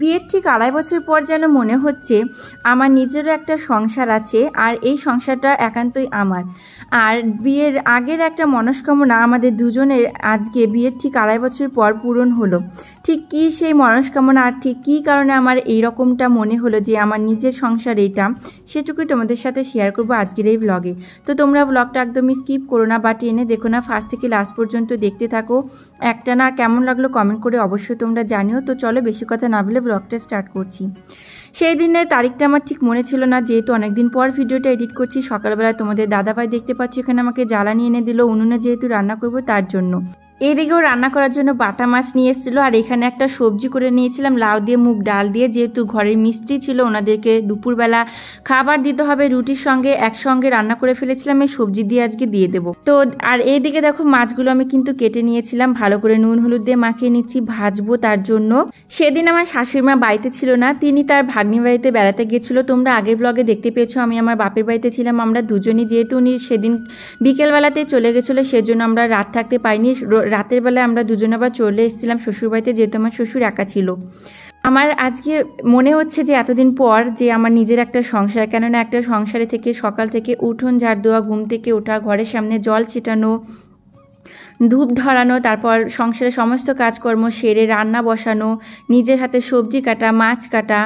বিয়ের ঠিক আড়াই বছর পর যেন মনে হচ্ছে আমার নিজেরও একটা সংসার আছে আর এই সংসারটা একান্তই আমার আর বিয়ের আগের একটা মনস্কামনা আমাদের দুজনের আজকে বিয়ের ঠিক আড়াই বছর পর পূরণ হলো ঠিক কি সেই মনস্কামনা আর ঠিক কী কারণে আমার এই রকমটা মনে হলো যে আমার নিজের সংসার এইটা সেটুকুই তোমাদের সাথে শেয়ার করবো আজকের এই ব্লগে তো তোমরা ব্লগটা একদমই স্কিপ করো না বা টেনে দেখো না ফার্স্ট থেকে লাস্ট পর্যন্ত দেখতে থাকো একটা না কেমন লাগলো কমেন্ট করে অবশ্যই তোমরা জানিও তো চলো বেশি কথা না বলে ব্লগটা স্টার্ট করছি সেই দিনের তারিখটা আমার ঠিক মনে ছিল না যেহেতু অনেকদিন পর ভিডিওটা এডিট করছি সকালবেলায় তোমাদের দাদাভাই দেখতে পাচ্ছি এখানে আমাকে জ্বালানি এনে দিল উনুনে যেহেতু রান্না করবো তার জন্য এদিকেও রান্না করার জন্য বাটা মাছ নিয়ে এসেছিলো আর এখানে একটা সবজি করে নিয়েছিলাম লাউ দিয়ে মুগ ডাল দিয়ে যেহেতু ঘরের মিষ্টি ছিল ওনাদেরকে দুপুরবেলা খাবার দিতে হবে রুটির সঙ্গে একসঙ্গে রান্না করে ফেলেছিলাম এই সবজি দিয়ে আজকে দিয়ে দেবো তো আর এইদিকে দেখো মাছগুলো আমি কিন্তু কেটে নিয়েছিলাম ভালো করে নুন হলুদ দিয়ে মাখিয়ে নিচ্ছি ভাজবো তার জন্য সেদিন আমার শাশুড়িমা বাড়িতে ছিল না তিনি তার ভাগ্নি বাড়িতে বেড়াতে গেছিলো তোমরা আগের ব্লগে দেখতে পেয়েছো আমি আমার বাপের বাড়িতে ছিলাম আমরা দুজনই যেহেতু উনি সেদিন বিকেলবেলাতে চলে গেছিলো সেজন্য আমরা রাত থাকতে পাইনি রাতের বেলা আমরা দুজন আবার চলে এসেছিলাম শ্বশুরবাড়িতে যেহেতু আমার শ্বশুর একা ছিল আমার আজকে মনে হচ্ছে যে এতদিন পর যে আমার নিজের একটা সংসার কেননা একটা সংসারে থেকে সকাল থেকে উঠোন ঝাড় দেওয়া ঘুম থেকে ওঠা ঘরের সামনে জল ছিটানো ধূপ ধরানো তারপর সংসারের সমস্ত কাজকর্ম সেরে রান্না বসানো নিজের হাতে সবজি কাটা মাছ কাটা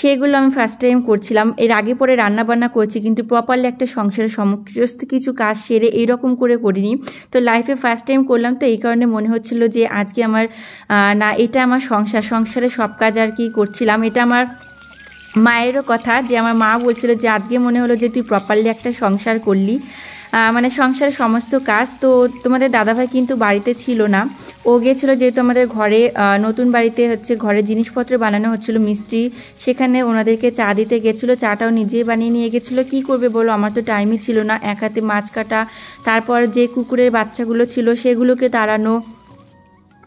সেগুলো আমি ফার্স্ট টাইম করছিলাম এর আগে পরে রান্না বান্না করছি কিন্তু প্রপারলি একটা সংসারের সমস্ত কিছু কাজ সেরে এইরকম করে করিনি তো লাইফে ফার্স্ট টাইম করলাম তো এই কারণে মনে হচ্ছিল যে আজকে আমার না এটা আমার সংসার সংসারে সব কাজ আর কি করছিলাম এটা আমার মায়েরও কথা যে আমার মা বলছিল যে আজকে মনে হলো যে তুই প্রপারলি একটা সংসার করলি মানে সংসারের সমস্ত কাজ তো তোমাদের দাদাভাই কিন্তু বাড়িতে ছিল না ও গিয়েছিল যেহেতু আমাদের ঘরে নতুন বাড়িতে হচ্ছে ঘরের জিনিসপত্র বানানো হচ্ছিল মিষ্টি সেখানে ওনাদেরকে চা দিতে গেছিলো চাটাও নিজেই বানিয়ে নিয়ে গেছিলো কি করবে বলো আমার তো টাইমই ছিল না এক হাতে মাছ কাটা তারপর যে কুকুরের বাচ্চাগুলো ছিল সেগুলোকে তাড়ানো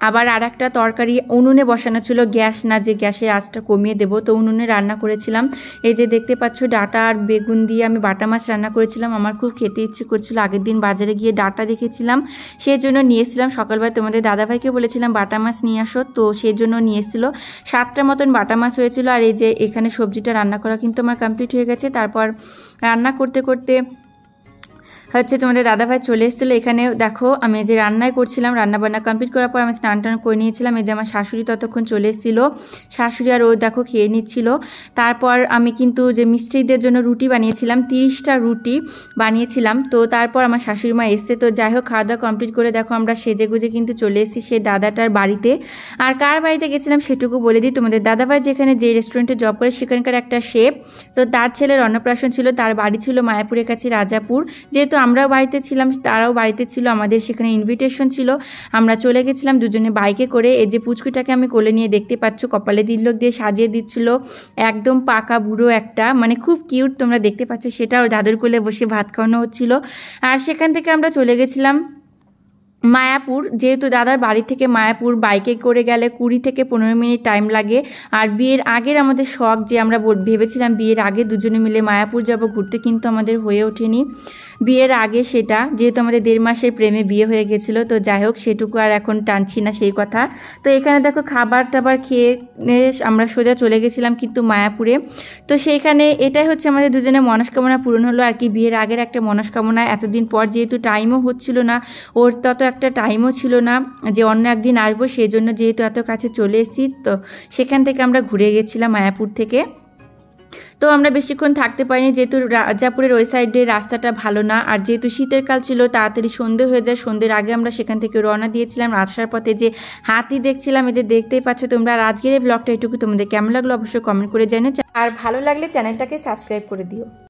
আবার আর একটা তরকারি উনুনে বসানো ছিল গ্যাস না যে গ্যাসের আঁচটা কমিয়ে দেবো তো উনুনে রান্না করেছিলাম এই যে দেখতে পাচ্ছ ডাটা আর বেগুন দিয়ে আমি বাটা মাছ রান্না করেছিলাম আমার খুব খেতে ইচ্ছে করছিল আগের দিন বাজারে গিয়ে ডাটা দেখেছিলাম সেই জন্য নিয়েছিলাম সকালবেলা তোমাদের দাদাভাইকে বলেছিলাম বাটা মাছ নিয়ে আসো তো সেই জন্য নিয়েছিল সাতটা মতন বাটা মাছ হয়েছিল আর এই যে এখানে সবজিটা রান্না করা কিন্তু আমার কমপ্লিট হয়ে গেছে তারপর রান্না করতে করতে হচ্ছে তোমাদের দাদাভাই চলে এসেছিলো এখানে দেখো আমি যে রান্নায় করছিলাম রান্না বান্না কমপ্লিট করার পর আমি স্নান টান করে নিয়েছিলাম এই যে আমার শাশুড়ি ততক্ষণ চলে এসেছিলো শাশুড়ি আর ও দেখো খেয়ে নিচ্ছিল তারপর আমি কিন্তু যে মিস্ত্রিদের জন্য রুটি বানিয়েছিলাম তিরিশটা রুটি বানিয়েছিলাম তো তারপর আমার শাশুড়ি মা এসছে তো যাই হোক খাওয়া দাওয়া কমপ্লিট করে দেখো আমরা সেজে গুজে কিন্তু চলে এসেছি সেই দাদাটার বাড়িতে আর কার বাড়িতে গেছিলাম সেটুকু বলে দিই তোমাদের দাদাভাই যেখানে যে রেস্টুরেন্টে জব করে সেখানকার একটা শেপ তো তার ছেলের অন্নপ্রাশন ছিল তার বাড়ি ছিল মায়াপুরের কাছে রাজাপুর যেহেতু আমরাও বাড়িতে ছিলাম তারাও বাড়িতে ছিল আমাদের সেখানে ইনভিটেশন ছিল আমরা চলে গেছিলাম দুজনে বাইকে করে এই যে পুচকুটাকে আমি কোলে নিয়ে দেখতে পাচ্ছ কপালে দিল্লক দিয়ে সাজিয়ে দিচ্ছিল একদম পাকা বুড়ো একটা মানে খুব কিউট তোমরা দেখতে পাচ্ছ সেটা ওর দাদুর কোলে বসে ভাত খাওয়ানো হচ্ছিল আর সেখান থেকে আমরা চলে গেছিলাম মায়াপুর যেহেতু দাদার বাড়ি থেকে মায়াপুর বাইকে করে গেলে কুড়ি থেকে পনেরো মিনিট টাইম লাগে আর বিয়ের আগের আমাদের শখ যে আমরা ভেবেছিলাম বিয়ের আগে দুজনে মিলে মায়াপুর যাব ঘুরতে কিন্তু আমাদের হয়ে ওঠেনি বিয়ের আগে সেটা যেহেতু আমাদের দেড় মাসের প্রেমে বিয়ে হয়ে গেছিলো তো যাই হোক সেটুকু আর এখন টানছি না সেই কথা তো এখানে দেখো খাবার টাবার খেয়ে আমরা সোজা চলে গেছিলাম কিন্তু মায়াপুরে তো সেইখানে এটাই হচ্ছে আমাদের দুজনের মনস্কামনা পূরণ হলো আর কি বিয়ের আগের একটা মনস্কামনা এতদিন পর যেহেতু টাইমও হচ্ছিল না ওর তত একটা টাইমও ছিল না যে অন্য একদিন আসবো সেই জন্য যেহেতু এত কাছে চলে এসেছি তো সেখান থেকে আমরা ঘুরে গেছিলাম মায়াপুর থেকে তো আমরা বেশিক্ষণ থাকতে পারিনি যেহেতু রাজাপুরের ওই সাইডে রাস্তাটা ভালো না আর যেহেতু শীতের কাল ছিল তাড়াতাড়ি সন্ধে হয়ে যায় সন্ধ্যের আগে আমরা সেখান থেকে রওনা দিয়েছিলাম আসার পথে যে হাতি দেখছিলাম এই যে দেখতেই পাচ্ছ তোমরা আর আজকের এই ব্লগটা এটুকু তোমাদের কেমন লাগলো অবশ্যই কমেন্ট করে জানো আর ভালো লাগলে চ্যানেলটাকে সাবস্ক্রাইব করে দিও